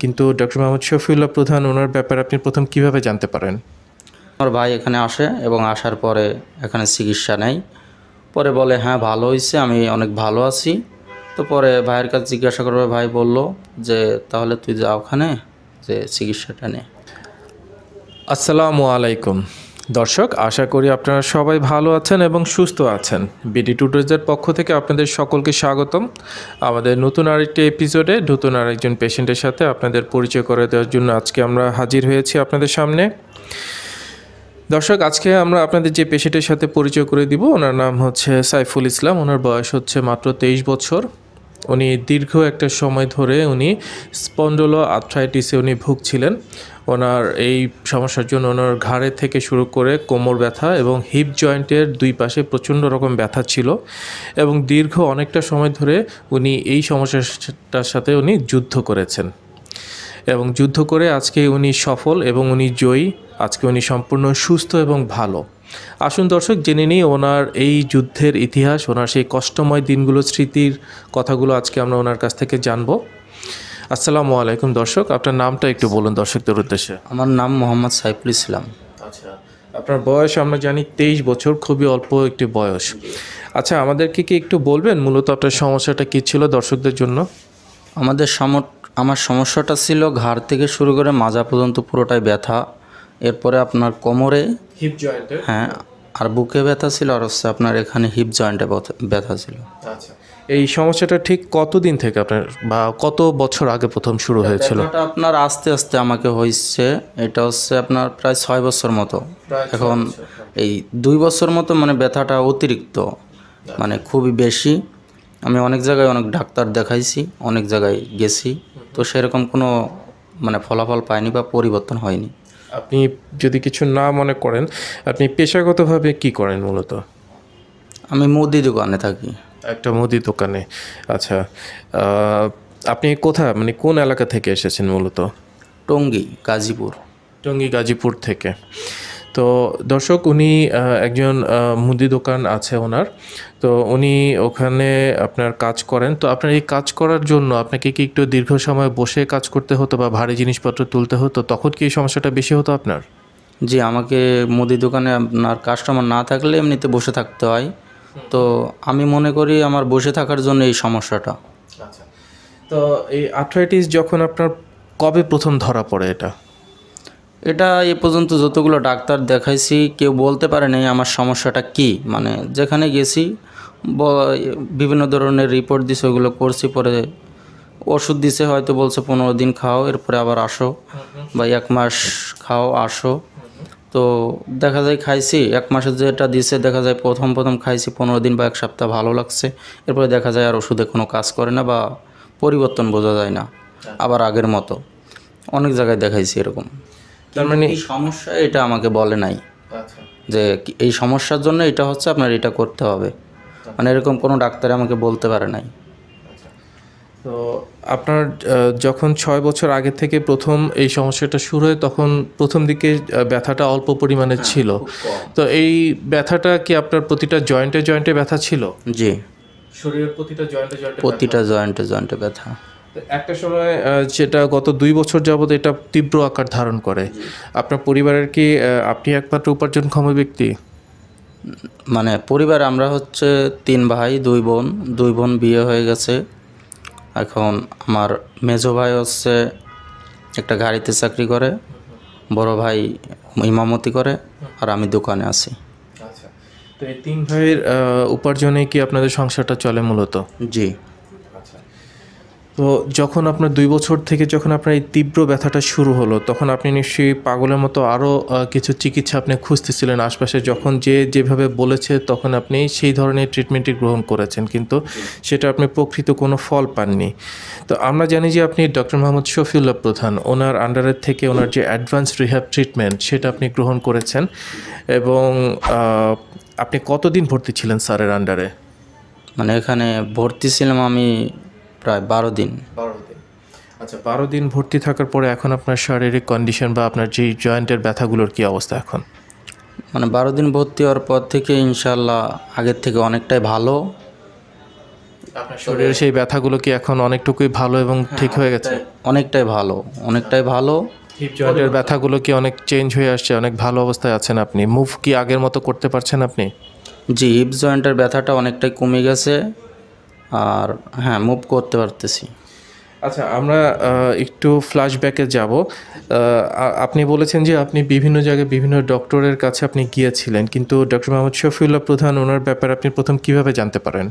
কিন্তু ডক্টর মোহাম্মদ শফিউল্লাহ প্রধান ওনার ব্যাপারে আপনি প্রথম কিভাবে জানতে পারেন আমার ভাই এখানে আসে এবং আসার পরে এখানে চিকিৎসা নেয় পরে বলে হ্যাঁ ভালো হয়েছে আমি অনেক ভালো আছি তো পরে ভাইয়ের কাছে জিজ্ঞাসা করবে ভাই বলল যে তাহলে তুই যা ওখানে যে চিকিৎসাটা নে আসসালামু আলাইকুম দর্শক আশা করি আপনারা সবাই ভালো আছেন এবং সুস্থ আছেন বিডি টুডোজের পক্ষ থেকে আপনাদের সকলকে স্বাগতম আমাদের নতুন আরেকটি এপিসোডে নতুন আরেকজন পেশেন্টের সাথে আপনাদের পরিচয় করে দেওয়ার জন্য আজকে আমরা হাজির হয়েছি আপনাদের সামনে দর্শক আজকে আমরা আপনাদের যে পেশেন্টের সাথে পরিচয় করে দিব ওনার নাম হচ্ছে সাইফুল ইসলাম ওনার বয়স হচ্ছে মাত্র তেইশ বছর উনি দীর্ঘ একটা সময় ধরে উনি স্পন্ডল আথ্রাইটিসে উনি ভুগছিলেন ওনার এই সমস্যার জন্য ওনার ঘাড়ে থেকে শুরু করে কোমর ব্যথা এবং হিপ জয়েন্টের দুই পাশে প্রচণ্ড রকম ব্যথা ছিল এবং দীর্ঘ অনেকটা সময় ধরে উনি এই সমস্যাটার সাথে উনি যুদ্ধ করেছেন এবং যুদ্ধ করে আজকে উনি সফল এবং উনি জয়ী আজকে উনি সম্পূর্ণ সুস্থ এবং ভালো আসুন দর্শক জেনে নিই ওনার এই যুদ্ধের ইতিহাস ওনার সেই কষ্টময় দিনগুলো স্মৃতির কথাগুলো আজকে আমরা ওনার কাছ থেকে জানবো আসসালামু আলাইকুম দর্শক আপনার নামটা একটু বলুন দর্শকদের উদ্দেশ্যে আমার নাম মোহাম্মদ সাইফুল ইসলাম আচ্ছা আপনার বয়স আমরা জানি তেইশ বছর খুবই অল্প একটি বয়স আচ্ছা আমাদেরকে কি একটু বলবেন মূলত আপনার সমস্যাটা কী ছিল দর্শকদের জন্য আমাদের সম আমার সমস্যাটা ছিল ঘাড় থেকে শুরু করে মাজা পর্যন্ত পুরোটাই ব্যথা এরপরে আপনার কোমরে হিপ জয়েন্টে হ্যাঁ আর বুকে ব্যথা ছিল আর হচ্ছে আপনার এখানে হিপ জয়েন্টে ব্যথা ছিল আচ্ছা এই সমস্যাটা ঠিক কত দিন থেকে আপনার বা কত বছর আগে প্রথম শুরু হয়েছিল এটা আপনার আস্তে আস্তে আমাকে হয়েছে এটা হচ্ছে আপনার প্রায় ছয় বছর মতো এখন হ্যাঁ। এই দুই বছর মতো মানে ব্যথাটা অতিরিক্ত আচ্ছা। মানে খুবই বেশি আমি অনেক জায়গায় অনেক ডাক্তার দেখাইছি অনেক জায়গায় গেছি তো সেরকম কোনো মানে ফলাফল পায়নি বা পরিবর্তন হয়নি আপনি যদি কিছু না মনে করেন আপনি পেশাগতভাবে কি করেন মূলত আমি মুদি দোকানে থাকি একটা মুদি দোকানে আচ্ছা আপনি কোথা মানে কোন এলাকা থেকে এসেছেন মূলত টঙ্গী গাজীপুর টঙ্গী গাজীপুর থেকে তো দর্শক উনি একজন মুদি দোকান আছে ওনার তো উনি ওখানে আপনার কাজ করেন তো আপনার এই কাজ করার জন্য আপনাকে কি একটু দীর্ঘ সময় বসে কাজ করতে হতো বা ভারী জিনিসপত্র তুলতে হতো তখন কি এই সমস্যাটা বেশি হতো আপনার জি আমাকে মুদি দোকানে আপনার কাস্টমার না থাকলে এমনিতে বসে থাকতে হয় তো আমি মনে করি আমার বসে থাকার জন্য এই সমস্যাটা আচ্ছা তো এই আর্থরাইটিস যখন আপনার কবে প্রথম ধরা পড়ে এটা এটা এ পর্যন্ত যতগুলো ডাক্তার দেখাইছি কেউ বলতে পারে নাই আমার সমস্যাটা কি মানে যেখানে গেছি বিভিন্ন ধরনের রিপোর্ট দিছে ওগুলো করছি পরে ওষুধ দিছে হয়তো বলছে পনেরো দিন খাও এরপরে আবার আসো বা এক মাস খাও আসো তো দেখা যায় খাইছি এক মাসের যেটা দিছে দেখা যায় প্রথম প্রথম খাইছি পনেরো দিন বা এক সপ্তাহ ভালো লাগছে এরপরে দেখা যায় আর ওষুধে কোনো কাজ করে না বা পরিবর্তন বোঝা যায় না আবার আগের মতো অনেক জায়গায় দেখাইছি এরকম তার মানে এই সমস্যা এটা আমাকে বলে নাই আচ্ছা। যে এই সমস্যার জন্য এটা হচ্ছে আপনার এটা করতে হবে আচ্ছা। মানে এরকম কোনো ডাক্তার আমাকে বলতে পারে নাই আচ্ছা। তো আপনার যখন ছয় বছর আগে থেকে প্রথম এই সমস্যাটা শুরু হয় তখন প্রথম দিকে ব্যথাটা অল্প পরিমাণে হ্যাঁ, ছিল তো এই ব্যথাটা কি আপনার প্রতিটা জয়েন্টে জয়েন্টে ব্যথা ছিল জি শরীরের প্রতিটা জয়েন্টে জয়েন্টে প্রতিটা জয়েন্টে জয়েন্টে ব্যথা একটা সময় যেটা গত দুই বছর যাবৎ এটা তীব্র আকার ধারণ করে আপনার পরিবারের কি আপনি একমাত্র উপার্জনক্ষম ব্যক্তি মানে পরিবার আমরা হচ্ছে তিন ভাই দুই বোন দুই বোন বিয়ে হয়ে গেছে এখন আমার মেজো ভাই হচ্ছে একটা গাড়িতে চাকরি করে বড় ভাই ইমামতি করে আর আমি দোকানে আছি আচ্ছা। তো এই তিন ভাইয়ের উপার্জনে কি আপনাদের সংসারটা চলে মূলত জি তো যখন আপনার দুই বছর থেকে যখন আপনার এই তীব্র ব্যথাটা শুরু হলো তখন আপনি নিশ্চয়ই পাগলের মতো আরও কিছু চিকিৎসা আপনি খুঁজতেছিলেন আশপাশে যখন যে যেভাবে বলেছে তখন আপনি সেই ধরনের ট্রিটমেন্টটি গ্রহণ করেছেন কিন্তু সেটা আপনি প্রকৃত কোনো ফল পাননি তো আমরা জানি যে আপনি ডক্টর মোহাম্মদ শফিউল্লাহ প্রধান ওনার আন্ডারের থেকে ওনার যে অ্যাডভান্স রিহ্যাব ট্রিটমেন্ট সেটা আপনি গ্রহণ করেছেন এবং আপনি কতদিন ভর্তি ছিলেন স্যারের আন্ডারে মানে এখানে ভর্তি ছিলাম আমি প্রায় বারো দিন আচ্ছা বারো দিন ভর্তি থাকার পরে এখন আপনার শারীরিক কন্ডিশন বা আপনার যে জয়েন্টের ব্যথাগুলোর কি অবস্থা এখন মানে বারো দিন ভর্তি হওয়ার পর থেকে ইনশাল্লাহ আগের থেকে অনেকটাই ভালো শরীরের সেই ব্যথাগুলো কি এখন অনেকটুকুই ভালো এবং হ্যাঁ, ঠিক হয়ে গেছে অনেকটাই ভালো অনেকটাই ভালো জয়েন্টের ব্যথাগুলো কি অনেক চেঞ্জ হয়ে আসছে অনেক ভালো অবস্থায় আছেন আপনি মুভ কি আগের মতো করতে পারছেন আপনি জি হিপ জয়েন্টের ব্যথাটা অনেকটাই কমে গেছে আর হ্যাঁ মুভ করতে পারতেছি আচ্ছা আমরা একটু ফ্ল্যাশব্যাকে যাব আপনি বলেছেন যে আপনি বিভিন্ন জায়গায় বিভিন্ন ডক্টরের কাছে আপনি গিয়েছিলেন কিন্তু ডক্টর মোহাম্মদ শফিউল্লাহ প্রধান ওনার ব্যাপারে আপনি প্রথম কিভাবে জানতে পারেন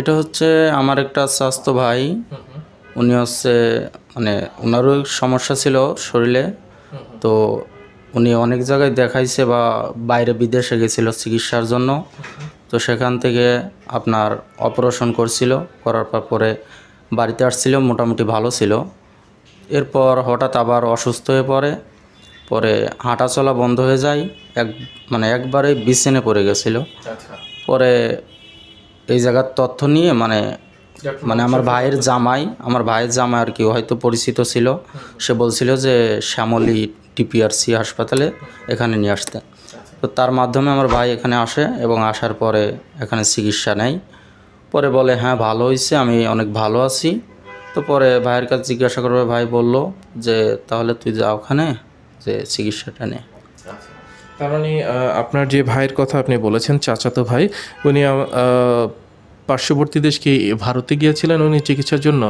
এটা হচ্ছে আমার একটা স্বাস্থ্য ভাই উনি হচ্ছে মানে ওনারও সমস্যা ছিল শরীরে তো উনি অনেক জায়গায় দেখাইছে বা বাইরে বিদেশে গেছিল চিকিৎসার জন্য তো সেখান থেকে আপনার অপারেশন করছিল করার পর পরে বাড়িতে আসছিল মোটামুটি ভালো ছিল এরপর হঠাৎ আবার অসুস্থ হয়ে পড়ে পরে হাঁটা চলা বন্ধ হয়ে যায় এক মানে একবারে বিছেনে পড়ে গেছিলো আচ্ছা। পরে এই জায়গার তথ্য নিয়ে মানে মানে আমার ভাইয়ের জামাই আমার ভাইয়ের জামাই আর কি হয়তো পরিচিত ছিল সে বলছিল যে শ্যামলী টিপিআরসি হাসপাতালে এখানে নিয়ে আসতেন তো তার মাধ্যমে আমার ভাই এখানে আসে এবং আসার পরে এখানে চিকিৎসা নেয় পরে বলে হ্যাঁ ভালো হয়েছে আমি অনেক ভালো আছি তো পরে ভাইয়ের কাছে জিজ্ঞাসা করবে ভাই বলল যে তাহলে তুই যা ওখানে যে চিকিৎসাটা নে তার মানে আপনার যে ভাইয়ের কথা আপনি বলেছেন চাচাতো ভাই উনি পার্শ্ববর্তী দেশ কি ভারতে গিয়েছিলেন উনি চিকিৎসার জন্য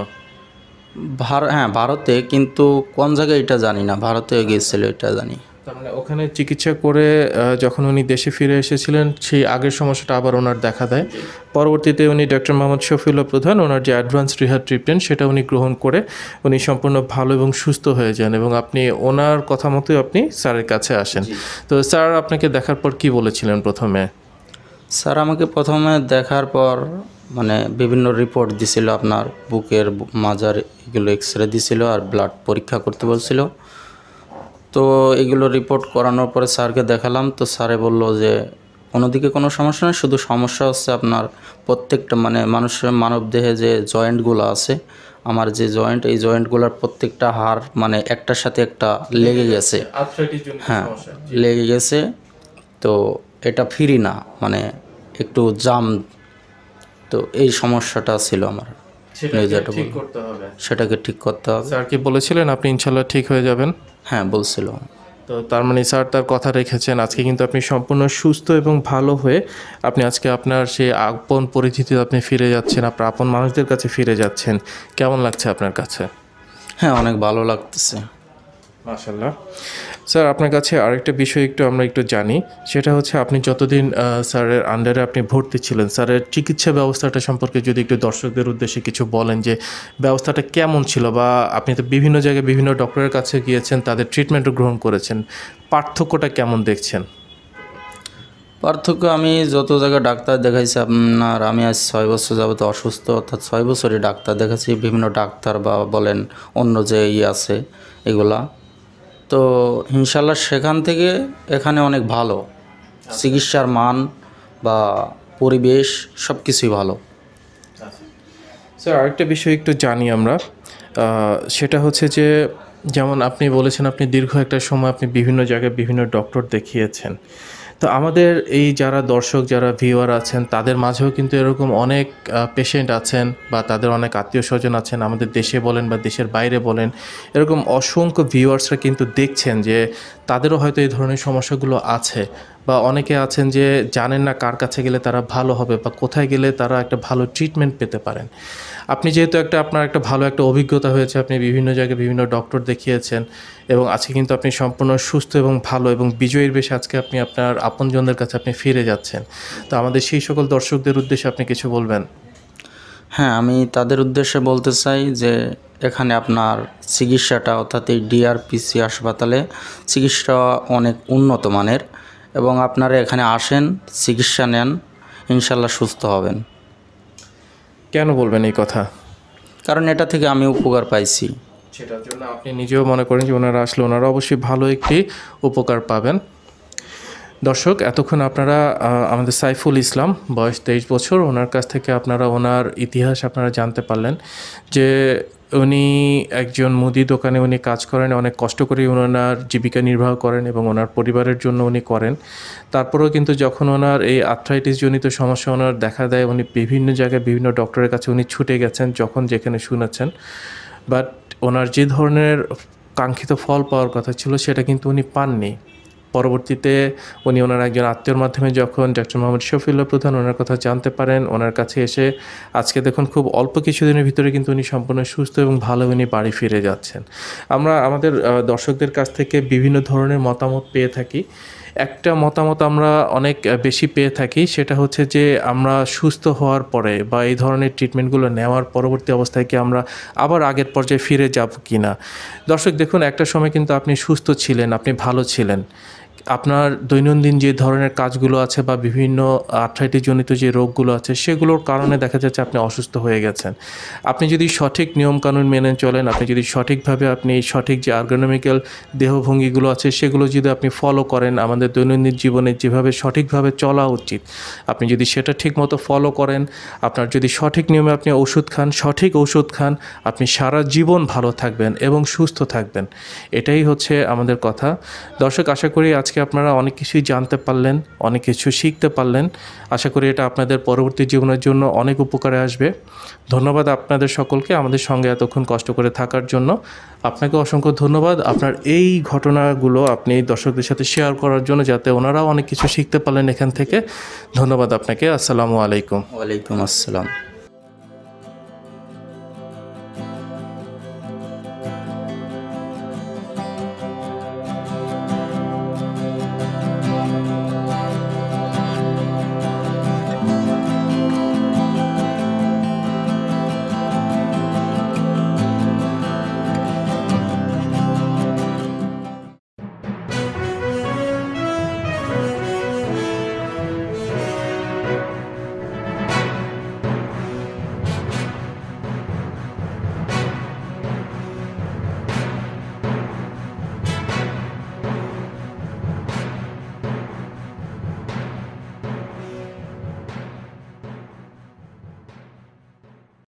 ভার হ্যাঁ ভারতে কিন্তু কোন জায়গায় এটা জানি না ভারতে গিয়েছিল এটা জানি তার মানে ওখানে চিকিৎসা করে যখন উনি দেশে ফিরে এসেছিলেন সেই আগের সমস্যাটা আবার ওনার দেখা দেয় পরবর্তীতে উনি ডক্টর মোহাম্মদ শফিউল্লা প্রধান ওনার যে অ্যাডভান্স রিহার ট্রিটমেন্ট সেটা উনি গ্রহণ করে উনি সম্পূর্ণ ভালো এবং সুস্থ হয়ে যান এবং আপনি ওনার কথা মতোই আপনি স্যারের কাছে আসেন তো স্যার আপনাকে দেখার পর কি বলেছিলেন প্রথমে স্যার আমাকে প্রথমে দেখার পর মানে বিভিন্ন রিপোর্ট দিছিল আপনার বুকের মাজার এগুলো এক্স রে দিছিল আর ব্লাড পরীক্ষা করতে বলছিল তো এগুলো রিপোর্ট করানোর পরে স্যারকে দেখালাম তো স্যারে বলল যে কোনো দিকে কোনো সমস্যা নেই শুধু সমস্যা হচ্ছে আপনার প্রত্যেকটা মানে মানুষের মানব দেহে যে জয়েন্টগুলো আছে আমার যে জয়েন্ট এই জয়েন্টগুলোর প্রত্যেকটা হার মানে একটার সাথে একটা লেগে গেছে হ্যাঁ লেগে গেছে তো এটা ফ্রি না মানে একটু জাম তো এই সমস্যাটা ছিল আমার সেটাকে ঠিক করতে হবে স্যার কি বলেছিলেন আপনি ইনশাল্লাহ ঠিক হয়ে যাবেন হ্যাঁ বলছিল তো তার মানে স্যার তার কথা রেখেছেন আজকে কিন্তু আপনি সম্পূর্ণ সুস্থ এবং ভালো হয়ে আপনি আজকে আপনার সেই আপন পরিচিতি আপনি ফিরে যাচ্ছেন আপনার আপন মানুষদের কাছে ফিরে যাচ্ছেন কেমন লাগছে আপনার কাছে হ্যাঁ অনেক ভালো লাগতেছে মাশাল্লাহ স্যার আপনার কাছে আরেকটা বিষয় একটু আমরা একটু জানি সেটা হচ্ছে আপনি যতদিন স্যারের আন্ডারে আপনি ভর্তি ছিলেন স্যারের চিকিৎসা ব্যবস্থাটা সম্পর্কে যদি একটু দর্শকদের উদ্দেশ্যে কিছু বলেন যে ব্যবস্থাটা কেমন ছিল বা আপনি তো বিভিন্ন জায়গায় বিভিন্ন ডক্টরের কাছে গিয়েছেন তাদের ট্রিটমেন্টও গ্রহণ করেছেন পার্থক্যটা কেমন দেখছেন পার্থক্য আমি যত জায়গায় ডাক্তার দেখাইছি আপনার আমি আজ ছয় বছর যাবত অসুস্থ অর্থাৎ ছয় বছরই ডাক্তার দেখাচ্ছি বিভিন্ন ডাক্তার বা বলেন অন্য যে ইয়ে আছে এগুলা তো ইনশাল্লাহ সেখান থেকে এখানে অনেক ভালো আচ্ছা। চিকিৎসার মান বা পরিবেশ সব কিছুই ভালো আচ্ছা। স্যার আরেকটা বিষয় একটু জানি আমরা সেটা হচ্ছে যে যেমন আপনি বলেছেন আপনি দীর্ঘ একটা সময় আপনি বিভিন্ন জায়গায় বিভিন্ন ডক্টর দেখিয়েছেন তো আমাদের এই যারা দর্শক যারা ভিউয়ার আছেন তাদের মাঝেও কিন্তু এরকম অনেক পেশেন্ট আছেন বা তাদের অনেক আত্মীয় স্বজন আছেন আমাদের দেশে বলেন বা দেশের বাইরে বলেন এরকম অসংখ্য ভিউয়ার্সরা কিন্তু দেখছেন যে তাদেরও হয়তো এই ধরনের সমস্যাগুলো আছে বা অনেকে আছেন যে জানেন না কার কাছে গেলে তারা ভালো হবে বা কোথায় গেলে তারা একটা ভালো ট্রিটমেন্ট পেতে পারেন আপনি যেহেতু একটা আপনার একটা ভালো একটা অভিজ্ঞতা হয়েছে আপনি বিভিন্ন জায়গায় বিভিন্ন ডক্টর দেখিয়েছেন এবং আজকে কিন্তু আপনি সম্পূর্ণ সুস্থ এবং ভালো এবং বিজয়ীর বেশ আজকে আপনি আপনার আপনজনদের কাছে আপনি ফিরে যাচ্ছেন তো আমাদের সেই সকল দর্শকদের উদ্দেশ্যে আপনি কিছু বলবেন হ্যাঁ আমি তাদের উদ্দেশ্যে বলতে চাই যে এখানে আপনার চিকিৎসাটা অর্থাৎ এই ডিআরপিসি হাসপাতালে চিকিৎসা অনেক উন্নত মানের এবং আপনারা এখানে আসেন চিকিৎসা নেন ইনশাল্লাহ সুস্থ হবেন কেন বলবেন এই কথা কারণ এটা থেকে আমি উপকার পাইছি সেটার জন্য আপনি নিজেও মনে করেন যে ওনারা আসলে ওনারা অবশ্যই ভালো একটি উপকার পাবেন দর্শক এতক্ষণ আপনারা আমাদের সাইফুল ইসলাম বয়স তেইশ বছর ওনার কাছ থেকে আপনারা ওনার ইতিহাস আপনারা জানতে পারলেন যে উনি একজন মুদি দোকানে উনি কাজ করেন অনেক কষ্ট করে ওনার জীবিকা নির্বাহ করেন এবং ওনার পরিবারের জন্য উনি করেন তারপরেও কিন্তু যখন ওনার এই জনিত সমস্যা ওনার দেখা দেয় উনি বিভিন্ন জায়গায় বিভিন্ন ডক্টরের কাছে উনি ছুটে গেছেন যখন যেখানে শুনেছেন বাট ওনার যে ধরনের কাঙ্ক্ষিত ফল পাওয়ার কথা ছিল সেটা কিন্তু উনি পাননি পরবর্তীতে উনি ওনার একজন আত্মীয়র মাধ্যমে যখন ডক্টর মোহাম্মদ শফিউল্লাহ প্রধান ওনার কথা জানতে পারেন ওনার কাছে এসে আজকে দেখুন খুব অল্প কিছুদিনের ভিতরে কিন্তু উনি সম্পূর্ণ সুস্থ এবং ভালো উনি বাড়ি ফিরে যাচ্ছেন আমরা আমাদের দর্শকদের কাছ থেকে বিভিন্ন ধরনের মতামত পেয়ে থাকি একটা মতামত আমরা অনেক বেশি পেয়ে থাকি সেটা হচ্ছে যে আমরা সুস্থ হওয়ার পরে বা এই ধরনের ট্রিটমেন্টগুলো নেওয়ার পরবর্তী অবস্থায় কি আমরা আবার আগের পর্যায়ে ফিরে যাব কি না দর্শক দেখুন একটা সময় কিন্তু আপনি সুস্থ ছিলেন আপনি ভালো ছিলেন আপনার দৈনন্দিন যে ধরনের কাজগুলো আছে বা বিভিন্ন আর্থ্রাইটিসজনিত যে রোগগুলো আছে সেগুলোর কারণে দেখা যাচ্ছে আপনি অসুস্থ হয়ে গেছেন আপনি যদি সঠিক নিয়মকানুন মেনে চলেন আপনি যদি সঠিকভাবে আপনি সঠিক যে আর্গোনমিক্যাল দেহভঙ্গিগুলো আছে সেগুলো যদি আপনি ফলো করেন আমাদের দৈনন্দিন জীবনে যেভাবে সঠিকভাবে চলা উচিত আপনি যদি সেটা ঠিকমতো ফলো করেন আপনার যদি সঠিক নিয়মে আপনি ওষুধ খান সঠিক ওষুধ খান আপনি সারা জীবন ভালো থাকবেন এবং সুস্থ থাকবেন এটাই হচ্ছে আমাদের কথা দর্শক আশা করি আজকে আপনারা অনেক কিছুই জানতে পারলেন অনেক কিছু শিখতে পারলেন আশা করি এটা আপনাদের পরবর্তী জীবনের জন্য অনেক উপকারে আসবে ধন্যবাদ আপনাদের সকলকে আমাদের সঙ্গে এতক্ষণ কষ্ট করে থাকার জন্য আপনাকে অসংখ্য ধন্যবাদ আপনার এই ঘটনাগুলো আপনি দর্শকদের সাথে শেয়ার করার জন্য যাতে ওনারাও অনেক কিছু শিখতে পারলেন এখান থেকে ধন্যবাদ আপনাকে আসসালামু আলাইকুম ওয়ালাইকুম আসসালাম